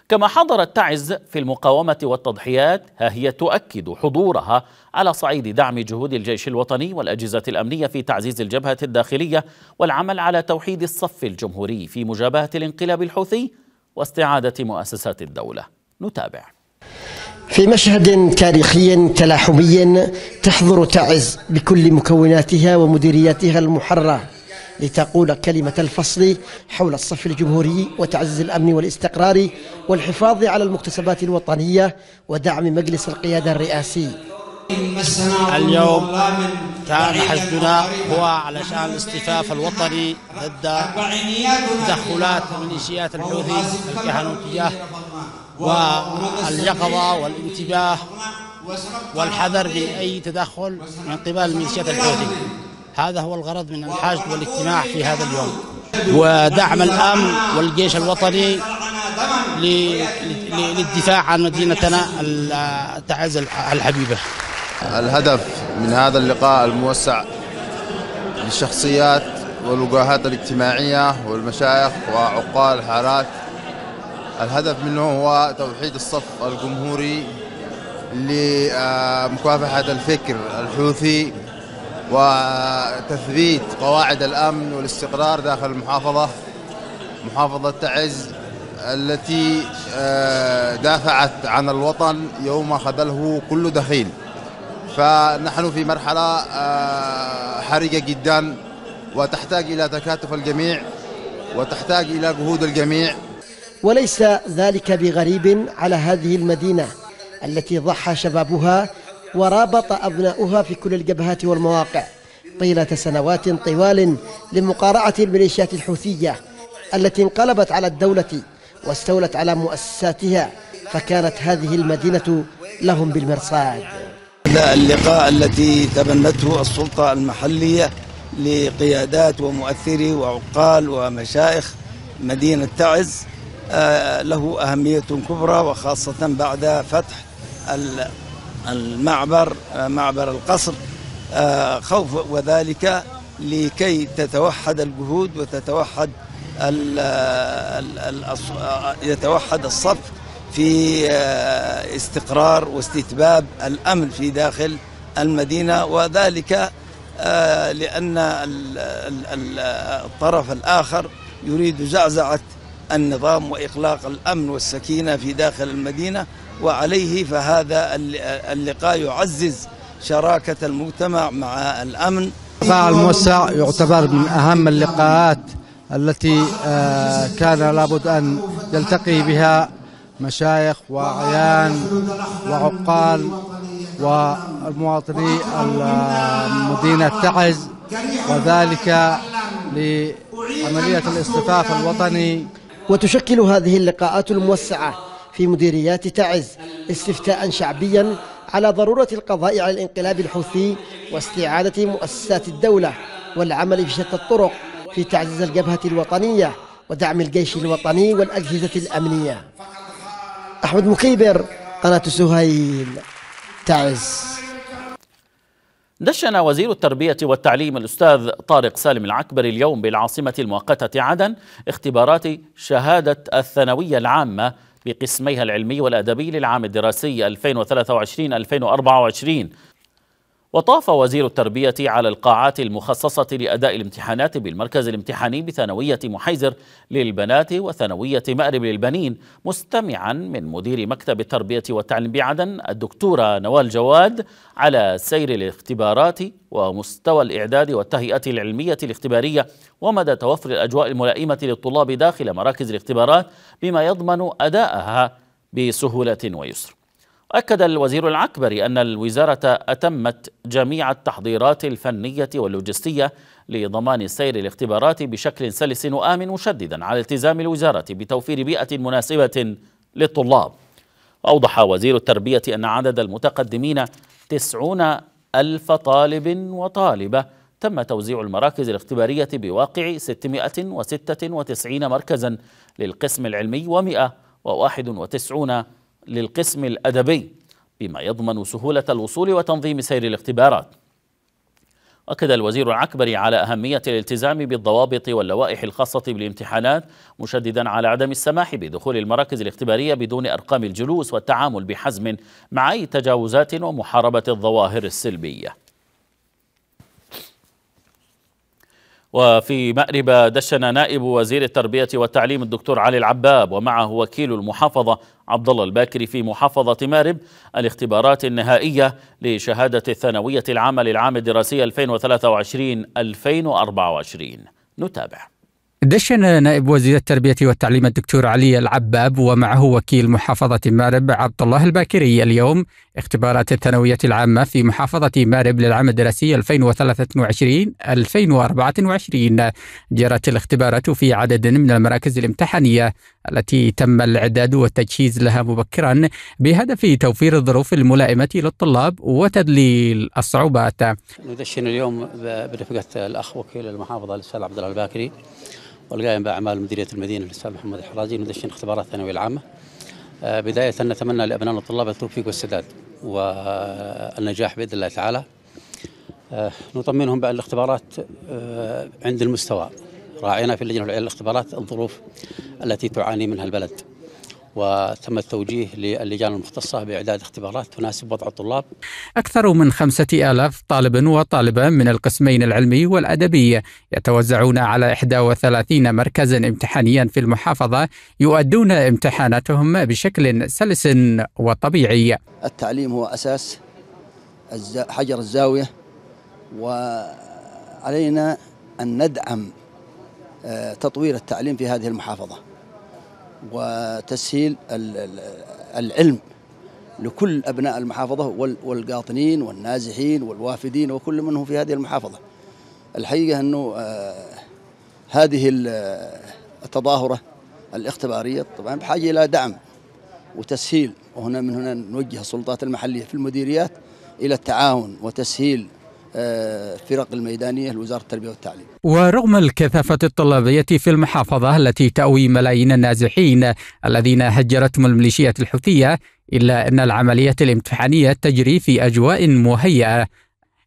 كما حضرت تعز في المقاومة والتضحيات ها هي تؤكد حضورها على صعيد دعم جهود الجيش الوطني والأجهزة الأمنية في تعزيز الجبهة الداخلية والعمل على توحيد الصف الجمهوري في مجابهة الانقلاب الحوثي واستعادة مؤسسات الدولة نتابع في مشهد تاريخي تلاحمي تحضر تعز بكل مكوناتها ومديرياتها المحررة لتقول كلمة الفصل حول الصف الجمهوري وتعزيز الأمن والاستقرار والحفاظ على المكتسبات الوطنية ودعم مجلس القيادة الرئاسي اليوم كان حشدنا هو علشان الاصطفاف الوطني ضد تدخلات ميليشيات الحوثي الكهنوتية واليقظة والانتباه والحذر من أي تدخل من قبل ميليشيات الحوثي هذا هو الغرض من الحشد والاجتماع في هذا اليوم ودعم الأمن والجيش الوطني للدفاع عن مدينتنا تعز الحبيبة الهدف من هذا اللقاء الموسع للشخصيات والوجهات الاجتماعية والمشايخ وعقال الحارات الهدف منه هو توحيد الصف الجمهوري لمكافحة الفكر الحوثي وتثبيت قواعد الأمن والاستقرار داخل المحافظة محافظة تعز التي آه، دافعت عن الوطن يوم خذله كل دخيل فنحن في مرحلة آه، حرجة جدا وتحتاج إلى تكاتف الجميع وتحتاج إلى جهود الجميع وليس ذلك بغريب على هذه المدينة التي ضحى شبابها ورابط أبناؤها في كل الجبهات والمواقع طيلة سنوات طوال لمقارعة الميليشيات الحوثية التي انقلبت على الدولة واستولت على مؤسساتها فكانت هذه المدينة لهم بالمرصاد اللقاء التي تبنته السلطة المحلية لقيادات ومؤثري وعقال ومشايخ مدينة تعز آه، له أهمية كبرى وخاصة بعد فتح المعبر معبر القصر آه، خوف وذلك لكي تتوحد الجهود وتتوحد يتوحد الصف في آه، استقرار واستتباب الامن في داخل المدينه وذلك آه، لان الطرف الاخر يريد زعزعه النظام واقلاق الامن والسكينه في داخل المدينه وعليه فهذا اللقاء يعزز شراكة المجتمع مع الأمن اللقاء الموسع يعتبر من أهم اللقاءات التي آه، كان لابد أن يلتقي بها مشايخ وأعيان وعقال ومواطني مدينة تعز وذلك لعملية الاصطفاف الوطني وتشكل هذه اللقاءات الموسعة في مديريات تعز استفتاء شعبيا على ضرورة القضاء على الانقلاب الحوثي واستعادة مؤسسات الدولة والعمل في شتى الطرق في تعزيز الجبهة الوطنية ودعم الجيش الوطني والأجهزة الأمنية أحمد مكيبر قناة سهيل تعز دشن وزير التربية والتعليم الأستاذ طارق سالم العكبر اليوم بالعاصمة المؤقتة عدن اختبارات شهادة الثانوية العامة بقسميها العلمي والأدبي للعام الدراسي 2023-2024 وطاف وزير التربية على القاعات المخصصة لأداء الامتحانات بالمركز الامتحاني بثانوية محيزر للبنات وثانوية مأرب للبنين مستمعا من مدير مكتب التربية والتعليم بعدن الدكتورة نوال جواد على سير الاختبارات ومستوى الإعداد والتهيئة العلمية الاختبارية ومدى توفر الأجواء الملائمة للطلاب داخل مراكز الاختبارات بما يضمن أداءها بسهولة ويسر أكد الوزير العكبري أن الوزارة أتمت جميع التحضيرات الفنية واللوجستية لضمان سير الاختبارات بشكل سلس وآمن مشددا على التزام الوزارة بتوفير بيئة مناسبة للطلاب أوضح وزير التربية أن عدد المتقدمين تسعون ألف طالب وطالبة تم توزيع المراكز الاختبارية بواقع 696 مركزا للقسم العلمي و191 للقسم الأدبي بما يضمن سهولة الوصول وتنظيم سير الاختبارات أكد الوزير العكبري على أهمية الالتزام بالضوابط واللوائح الخاصة بالامتحانات مشددا على عدم السماح بدخول المراكز الاختبارية بدون أرقام الجلوس والتعامل بحزم مع أي تجاوزات ومحاربة الظواهر السلبية وفي مأرب دشن نائب وزير التربية والتعليم الدكتور علي العباب ومعه وكيل المحافظة عبد الله الباكري في محافظة مأرب الاختبارات النهائية لشهادة الثانوية العامة للعام الدراسي 2023-2024 نتابع دشن نائب وزير التربية والتعليم الدكتور علي العباب ومعه وكيل محافظة مارب عبد الله الباكري اليوم اختبارات الثانوية العامة في محافظة مارب للعام الدراسي 2023-2024 جرت الاختبارات في عدد من المراكز الامتحانية التي تم الإعداد والتجهيز لها مبكرا بهدف توفير الظروف الملائمة للطلاب وتذليل الصعوبات ندشن اليوم برفقة الأخ وكيل المحافظة الأستاذ عبد الله الباكري والقائم باعمال مديريه المدينه الاستاذ محمد الحراجي مدشن اختبارات الثانويه العامه. آه، بدايه نتمنى لابنائنا الطلاب التوفيق والسداد والنجاح باذن الله تعالى. آه، نطمنهم بان الاختبارات آه، عند المستوى راعينا في اللجنه الاختبارات الظروف التي تعاني منها البلد. وتم التوجيه للجان المختصة بإعداد اختبارات تناسب وضع الطلاب أكثر من خمسة آلاف طالب وطالبة من القسمين العلمي والأدبي يتوزعون على 31 مركزا امتحانيا في المحافظة يؤدون امتحاناتهم بشكل سلس وطبيعي التعليم هو أساس حجر الزاوية وعلينا أن ندعم آه، تطوير التعليم في هذه المحافظة وتسهيل العلم لكل أبناء المحافظة والقاطنين والنازحين والوافدين وكل منهم في هذه المحافظة الحقيقة أنه آه، هذه التظاهرة الاختبارية طبعا بحاجة إلى دعم وتسهيل وهنا من هنا نوجه السلطات المحلية في المديريات إلى التعاون وتسهيل الفرق الميدانية لوزارة التربية والتعليم ورغم الكثافة الطلابية في المحافظة التي تأوي ملايين النازحين الذين هجرتهم الميليشيات الحوثية إلا أن العملية الامتحانية تجري في أجواء مهيئة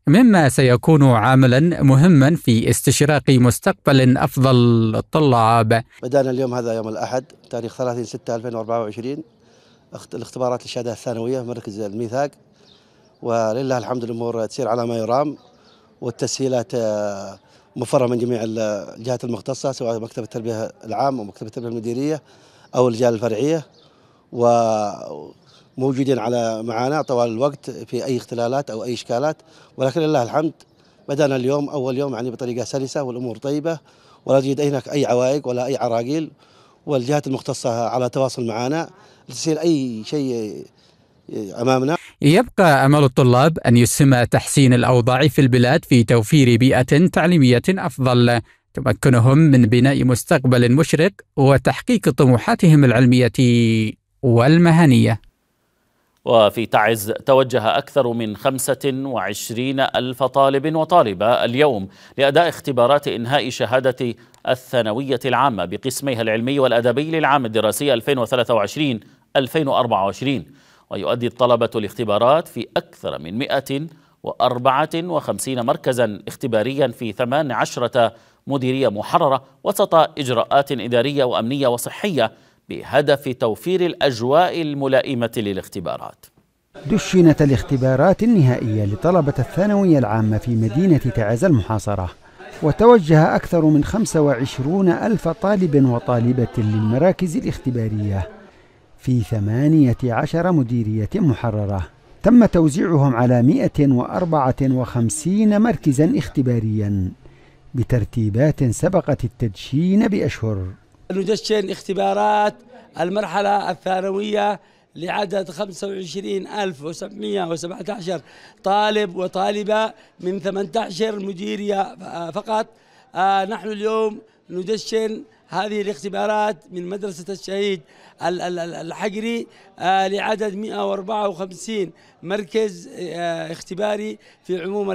مما سيكون عاملا مهما في استشراق مستقبل أفضل الطلاب بدأنا اليوم هذا يوم الأحد تاريخ 30 6 2024 الاختبارات الشهادة الثانوية مركز الميثاق ولله الحمد الامور تسير على ما يرام والتسهيلات آه، موفره من جميع الجهات المختصه سواء مكتب التربيه العام او مكتب التربيه المديريه او اللجان الفرعيه وموجودين على معانا طوال الوقت في اي اختلالات او اي اشكالات ولكن لله الحمد بدانا اليوم اول يوم يعني بطريقه سلسه والامور طيبه ولا تجد هناك اي عوائق ولا اي عراقيل والجهات المختصه على تواصل معنا لتسهيل اي شيء آه، امامنا يبقى امل الطلاب ان يسهم تحسين الاوضاع في البلاد في توفير بيئه تعليميه افضل تمكنهم من بناء مستقبل مشرق وتحقيق طموحاتهم العلميه والمهنيه. وفي تعز توجه أكثر من 25 ألف طالب وطالبة اليوم لأداء اختبارات إنهاء شهادة الثانوية العامة بقسميها العلمي والأدبي للعام الدراسي 2023 2024 ويؤدي الطلبة الاختبارات في أكثر من 154 مركزا اختباريا في 18 مديرية محررة وسط إجراءات إدارية وأمنية وصحية بهدف توفير الأجواء الملائمة للاختبارات دشنت الاختبارات النهائية لطلبة الثانوية العامة في مدينة تعز المحاصرة وتوجه أكثر من 25 ألف طالب وطالبة للمراكز الاختبارية في ثمانية عشر مديرية محررة تم توزيعهم على 154 مركزا اختباريا بترتيبات سبقت التدشين بأشهر ندشن اختبارات المرحلة الثانوية لعدد 25717 طالب وطالبة من 18 مديرية فقط آه، نحن اليوم ندشن هذه الاختبارات من مدرسة الشهيد الحجري آه، لعدد 154 مركز آه، اختباري في عموم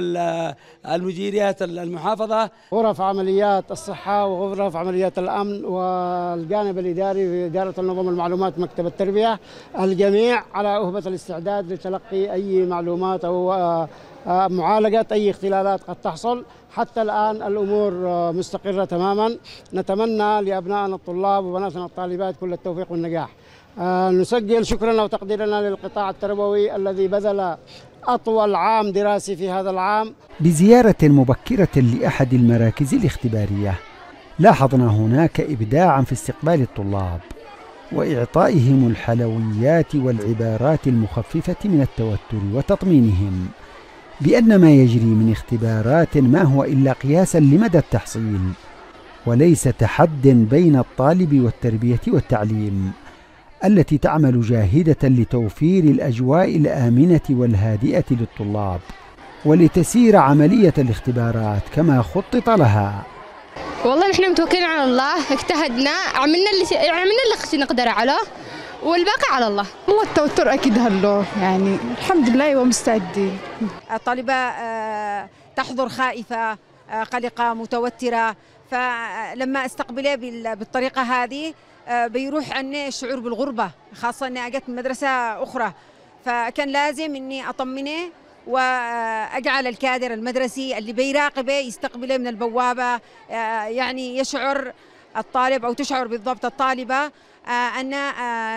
المديريات المحافظة غرف عمليات الصحة وغرف عمليات الأمن والجانب الإداري في إدارة النظم المعلومات مكتب التربية الجميع على أهبة الاستعداد لتلقي أي معلومات أو آه، معالجة أي اختلالات قد تحصل حتى الآن الأمور مستقرة تماما نتمنى لابنائنا الطلاب وبناتنا الطالبات كل التوفيق والنجاح. آه، نسجل شكرنا وتقديرنا للقطاع التربوي الذي بذل أطول عام دراسي في هذا العام بزيارة مبكرة لأحد المراكز الاختبارية لاحظنا هناك إبداعا في استقبال الطلاب وإعطائهم الحلويات والعبارات المخففة من التوتر وتطمينهم بأن ما يجري من اختبارات ما هو إلا قياسا لمدى التحصيل وليس تحد بين الطالب والتربية والتعليم التي تعمل جاهدة لتوفير الأجواء الآمنة والهادئة للطلاب ولتسير عملية الاختبارات كما خطط لها والله نحن متوكلين على الله اجتهدنا عملنا اللي عملنا اللي نقدر عليه والباقي على الله والله التوتر اكيد هالله يعني الحمد لله ومستعدين الطالبه آه، تحضر خائفه آه، قلقه متوتره فلما استقبله بالطريقه هذه آه، بيروح عني الشعور بالغربه خاصه اني اجت من مدرسه اخرى فكان لازم اني اطمنه واجعل الكادر المدرسي اللي بيراقبه يستقبله من البوابه آه، يعني يشعر الطالب او تشعر بالضبط الطالبه آه، ان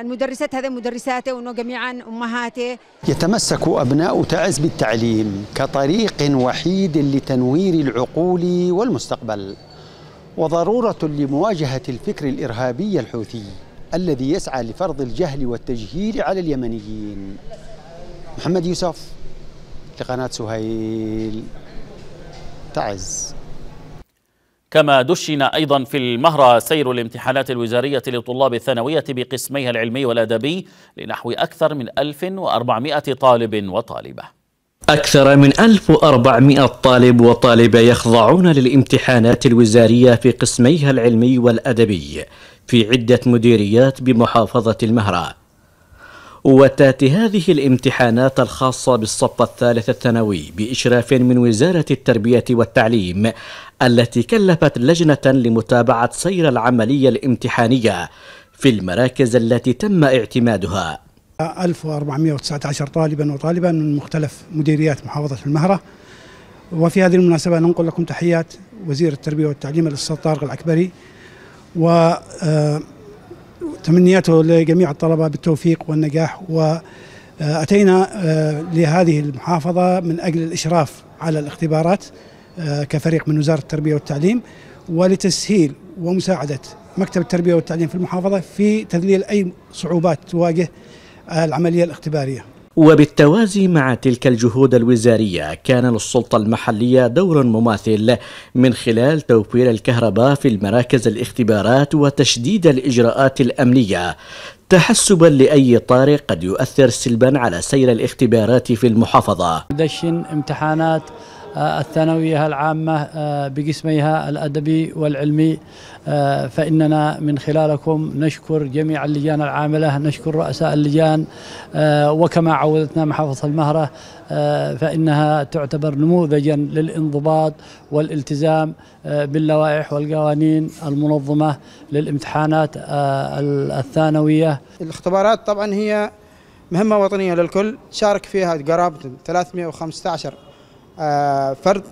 المدرسات هذه مدرساته وانه جميعا امهاته يتمسك ابناء تعز بالتعليم كطريق وحيد لتنوير العقول والمستقبل وضروره لمواجهه الفكر الارهابي الحوثي الذي يسعى لفرض الجهل والتجهيل على اليمنيين محمد يوسف لقناه سهيل تعز كما دشن أيضا في المهرة سير الامتحانات الوزارية لطلاب الثانوية بقسميها العلمي والأدبي لنحو أكثر من 1400 طالب وطالبة أكثر من 1400 طالب وطالبة يخضعون للامتحانات الوزارية في قسميها العلمي والأدبي في عدة مديريات بمحافظة المهرة. وتأتي هذه الامتحانات الخاصة بالصف الثالث الثانوي بإشراف من وزارة التربية والتعليم التي كلفت لجنة لمتابعة سير العملية الامتحانية في المراكز التي تم اعتمادها 1419 طالبا وطالبا من مختلف مديريات محافظة المهرة وفي هذه المناسبة ننقل لكم تحيات وزير التربية والتعليم الأستاذ طارق العكبري و آه، تمنياته لجميع الطلبة بالتوفيق والنجاح وأتينا آه، آه، لهذه المحافظة من أجل الإشراف على الاختبارات كفريق من وزارة التربية والتعليم ولتسهيل ومساعدة مكتب التربية والتعليم في المحافظة في تذليل أي صعوبات تواجه العملية الاختبارية وبالتوازي مع تلك الجهود الوزارية كان للسلطة المحلية دور مماثل من خلال توفير الكهرباء في المراكز الاختبارات وتشديد الإجراءات الأمنية تحسبا لأي طارئ قد يؤثر سلبا على سير الاختبارات في المحافظة دشن امتحانات آه، الثانوية العامة آه، بقسميها الأدبي والعلمي آه، فإننا من خلالكم نشكر جميع اللجان العاملة نشكر رؤساء اللجان وكما عودتنا محافظة المهرة فإنها تعتبر نموذجا للانضباط والالتزام باللوائح والقوانين المنظمة للامتحانات الثانوية الاختبارات طبعا هي مهمة وطنية للكل شارك فيها قرابة 315 آه، فرد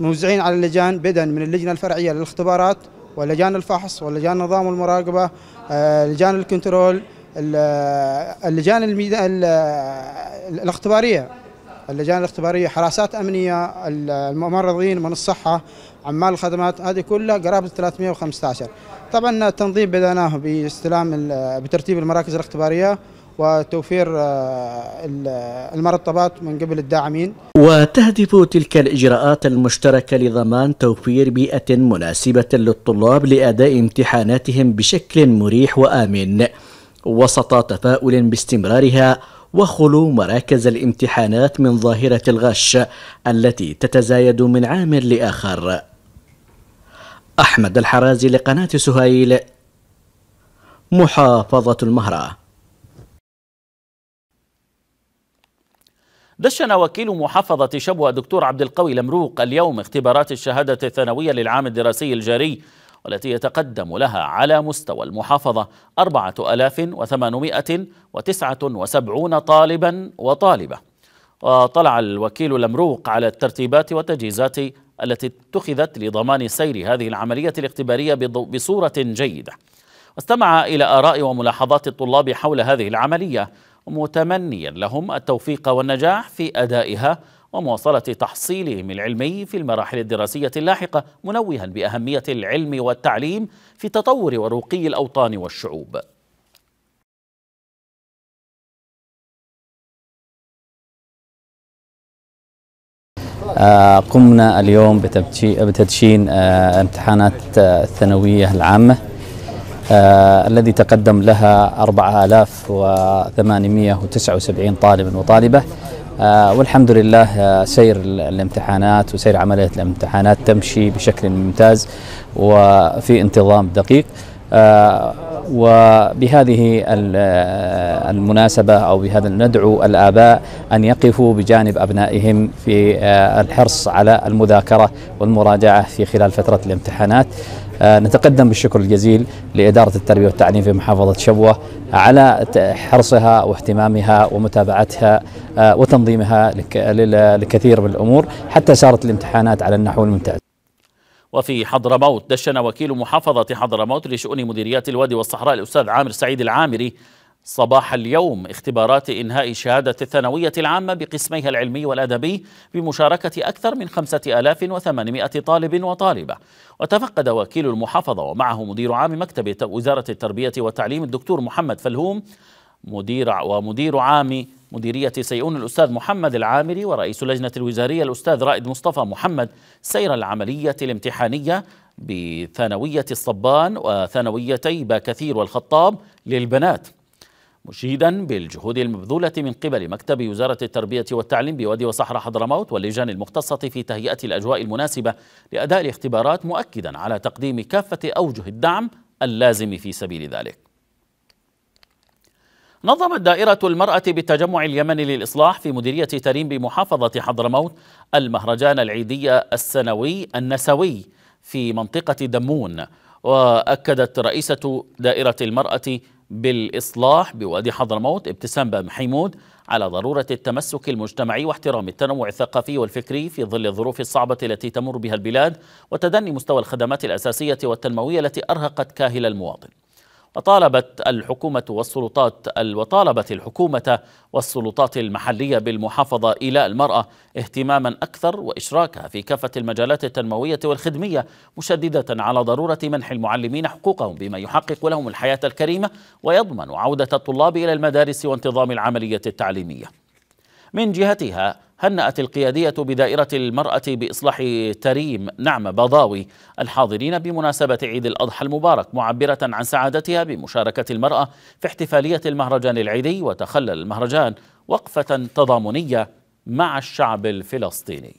موزعين على اللجان بدءا من اللجنه الفرعيه للاختبارات ولجان الفحص ولجان نظام المراقبه آه، لجان الكنترول آه، اللجان الاختباريه اللجان الاختباريه حراسات امنيه الممرضين من الصحه عمال الخدمات هذه كلها قرابه 315 طبعا التنظيم بدأناه باستلام بترتيب المراكز الاختباريه وتوفير آه، المرطبات من قبل الداعمين وتهدف تلك الإجراءات المشتركة لضمان توفير بيئة مناسبة للطلاب لأداء امتحاناتهم بشكل مريح وآمن وسط تفاؤل باستمرارها وخلو مراكز الامتحانات من ظاهرة الغش التي تتزايد من عام لآخر أحمد الحرازي لقناة سهيل محافظة المهره دشن وكيل محافظة شبوة دكتور عبد القوي لمروق اليوم اختبارات الشهادة الثانوية للعام الدراسي الجاري والتي يتقدم لها على مستوى المحافظة 4879 طالبا وطالبة وطلع الوكيل لمروق على الترتيبات والتجهيزات التي اتخذت لضمان سير هذه العملية الاختبارية بصورة جيدة واستمع إلى آراء وملاحظات الطلاب حول هذه العملية متمنيا لهم التوفيق والنجاح في أدائها ومواصلة تحصيلهم العلمي في المراحل الدراسية اللاحقة منوها بأهمية العلم والتعليم في تطور ورقي الأوطان والشعوب آه، قمنا اليوم بتدشين آه، امتحانات آه، الثانوية العامة آه الذي تقدم لها 4879 طالب وطالبة آه والحمد لله آه، سير الامتحانات وسير عملية الامتحانات تمشي بشكل ممتاز وفي انتظام دقيق آه وبهذه آه، المناسبة أو بهذا ندعو الآباء أن يقفوا بجانب أبنائهم في آه، الحرص على المذاكرة والمراجعة في خلال فترة الامتحانات آه، نتقدم بالشكر الجزيل لإدارة التربية والتعليم في محافظة شبوة على حرصها واهتمامها ومتابعتها آه، وتنظيمها لكثير من الأمور حتى صارت الامتحانات على النحو الممتاز وفي حضرموت دشن وكيل محافظة حضرموت لشؤون مديريات الوادي والصحراء الأستاذ عامر سعيد العامري صباح اليوم اختبارات إنهاء شهادة الثانوية العامة بقسميها العلمي والأدبي بمشاركة أكثر من 5800 طالب وطالبة وتفقد وكيل المحافظة ومعه مدير عام مكتب وزارة التربية والتعليم الدكتور محمد فلهوم مدير ومدير عام مديرية سيئون الأستاذ محمد العامري ورئيس اللجنة الوزارية الأستاذ رائد مصطفى محمد سير العملية الامتحانية بثانوية الصبان وثانويتي باكثير والخطاب للبنات مشيدا بالجهود المبذولة من قبل مكتب وزارة التربية والتعليم بوادي وصحراء حضرموت واللجان المختصة في تهيئة الأجواء المناسبة لأداء الاختبارات مؤكدا على تقديم كافة أوجه الدعم اللازم في سبيل ذلك نظمت دائرة المرأة بالتجمع اليمني للإصلاح في مديرية تريم بمحافظة حضرموت المهرجان العيدي السنوي النسوي في منطقة دمون وأكدت رئيسة دائرة المرأة بالإصلاح بوادي حضرموت ابتسام بام حيمود على ضرورة التمسك المجتمعي واحترام التنوع الثقافي والفكري في ظل الظروف الصعبة التي تمر بها البلاد وتدني مستوى الخدمات الأساسية والتنموية التي أرهقت كاهل المواطن وطالبت الحكومة والسلطات وطالبت الحكومة والسلطات المحلية بالمحافظة إلى المرأة اهتماما أكثر وإشراكها في كافة المجالات التنموية والخدمية مشددة على ضرورة منح المعلمين حقوقهم بما يحقق لهم الحياة الكريمة ويضمن عودة الطلاب إلى المدارس وانتظام العملية التعليمية من جهتها هنأت القيادية بدائرة المرأة بإصلاح تريم نعم بضاوي الحاضرين بمناسبة عيد الأضحى المبارك معبرة عن سعادتها بمشاركة المرأة في احتفالية المهرجان العيدي وتخلل المهرجان وقفة تضامنية مع الشعب الفلسطيني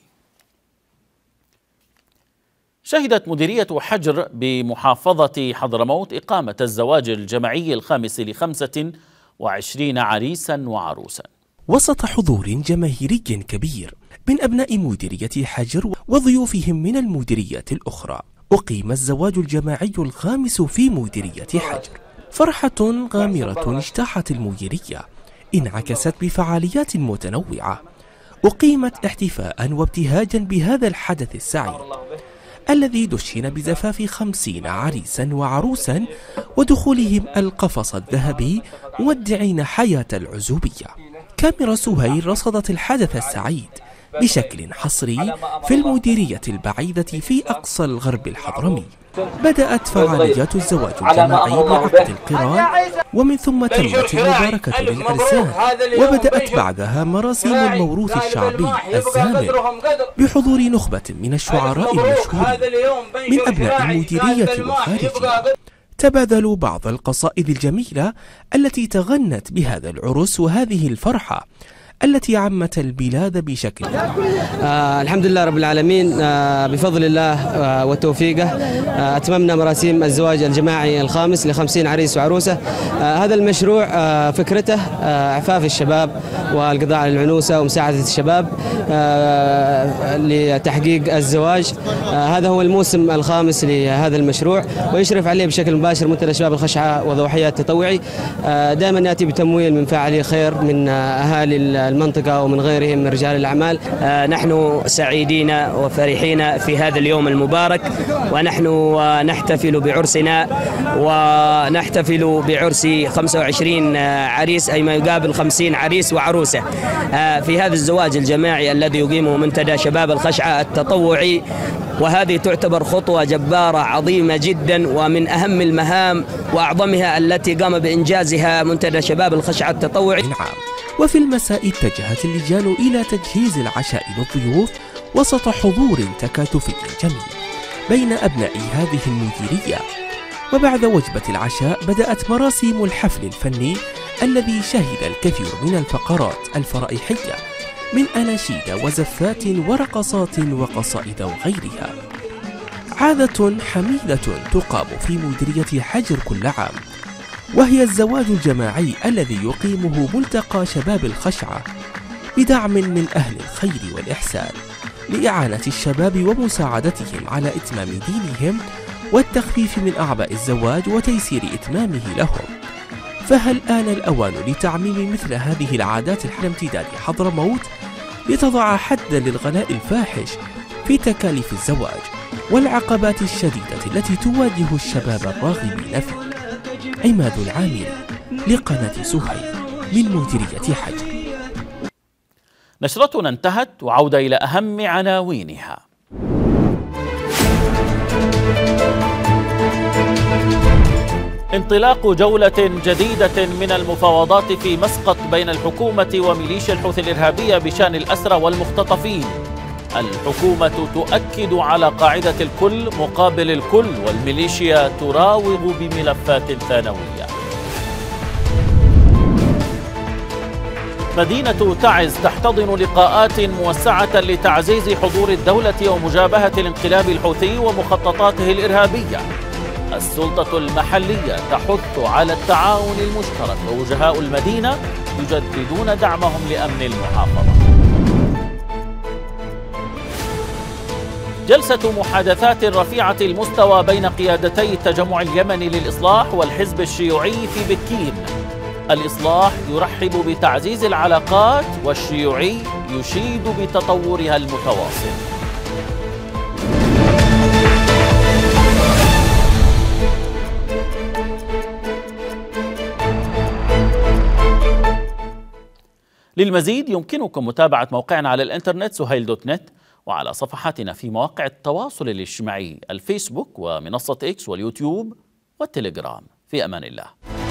شهدت مديرية حجر بمحافظة حضرموت إقامة الزواج الجماعي الخامس لخمسة وعشرين عريسا وعروسا وسط حضور جماهيري كبير من أبناء مديرية حجر وضيوفهم من المديريات الأخرى أقيم الزواج الجماعي الخامس في مديرية حجر فرحة غامرة اجتاحت المديرية انعكست بفعاليات متنوعة أقيمت احتفاء وابتهاجا بهذا الحدث السعيد الذي دشن بزفاف خمسين عريسا وعروسا ودخولهم القفص الذهبي مودعين حياة العزوبية كاميرا سهير رصدت الحدث السعيد بشكل حصري في المديرية البعيدة في أقصى الغرب الحضرمي بدأت فعاليات الزواج الجماعي بعقد القران ومن ثم تمت المباركة للعرسان وبدأت بعدها مراسم الموروث الشعبي الزامر بحضور نخبة من الشعراء المشهورين من أبناء المديرية وخارجها تبادلوا بعض القصائد الجميلة التي تغنت بهذا العرس وهذه الفرحة التي عمت البلاد بشكل آه الحمد لله رب العالمين آه بفضل الله آه وتوفيقه آه أتممنا مراسيم الزواج الجماعي الخامس لخمسين عريس وعروسة آه هذا المشروع آه فكرته آه عفاف الشباب والقضاء على العنوسة ومساعدة الشباب آه لتحقيق الزواج آه هذا هو الموسم الخامس لهذا المشروع ويشرف عليه بشكل مباشر منتدى شباب الخشعة وضوحيات التطوعي آه دائما يأتي بتمويل من فاعلي خير من آه، أهالي المنطقة ومن غيرهم من رجال الأعمال آه، نحن سعيدين وفرحين في هذا اليوم المبارك ونحن نحتفل بعرسنا ونحتفل بعرس 25 عريس أي ما يقابل 50 عريس وعروسة آه، في هذا الزواج الجماعي الذي يقيمه منتدى شباب الخشعة التطوعي وهذه تعتبر خطوة جبارة عظيمة جدا ومن أهم المهام وأعظمها التي قام بإنجازها منتدى شباب الخشعة التطوعي نعم. وفي المساء اتجهت اللجان إلى تجهيز العشاء للضيوف وسط حضور تكاتفي جميل بين أبناء هذه المديرية وبعد وجبة العشاء بدأت مراسم الحفل الفني الذي شهد الكثير من الفقرات الفرائحية من أناشيد وزفات ورقصات وقصائد وغيرها عادة حميدة تقام في مديرية حجر كل عام وهي الزواج الجماعي الذي يقيمه ملتقى شباب الخشعة بدعم من أهل الخير والإحسان لإعانة الشباب ومساعدتهم على إتمام دينهم والتخفيف من أعباء الزواج وتيسير إتمامه لهم فهل آن الأوان لتعميم مثل هذه العادات على امتداد حضرموت لتضع حدا للغلاء الفاحش في تكاليف الزواج والعقبات الشديدة التي تواجه الشباب الراغبين فيه عماد العامل لقناة سوهيل من مديرية حج نشرتنا انتهت وعودة إلى أهم عناوينها انطلاق جولة جديدة من المفاوضات في مسقط بين الحكومة وميليشيا الحوثي الإرهابية بشان الأسرى والمختطفين الحكومة تؤكد على قاعدة الكل مقابل الكل والميليشيا تراوغ بملفات ثانوية مدينة تعز تحتضن لقاءات موسعة لتعزيز حضور الدولة ومجابهة الانقلاب الحوثي ومخططاته الإرهابية السلطة المحلية تحث على التعاون المشترك ووجهاء المدينة يجددون دعمهم لأمن المحافظة جلسة محادثات رفيعة المستوى بين قيادتي التجمع اليمني للإصلاح والحزب الشيوعي في بكين الإصلاح يرحب بتعزيز العلاقات والشيوعي يشيد بتطورها المتواصل للمزيد يمكنكم متابعة موقعنا على الإنترنت سهيل دوت نت وعلى صفحاتنا في مواقع التواصل الاجتماعي الفيسبوك ومنصة إكس واليوتيوب والتليجرام في أمان الله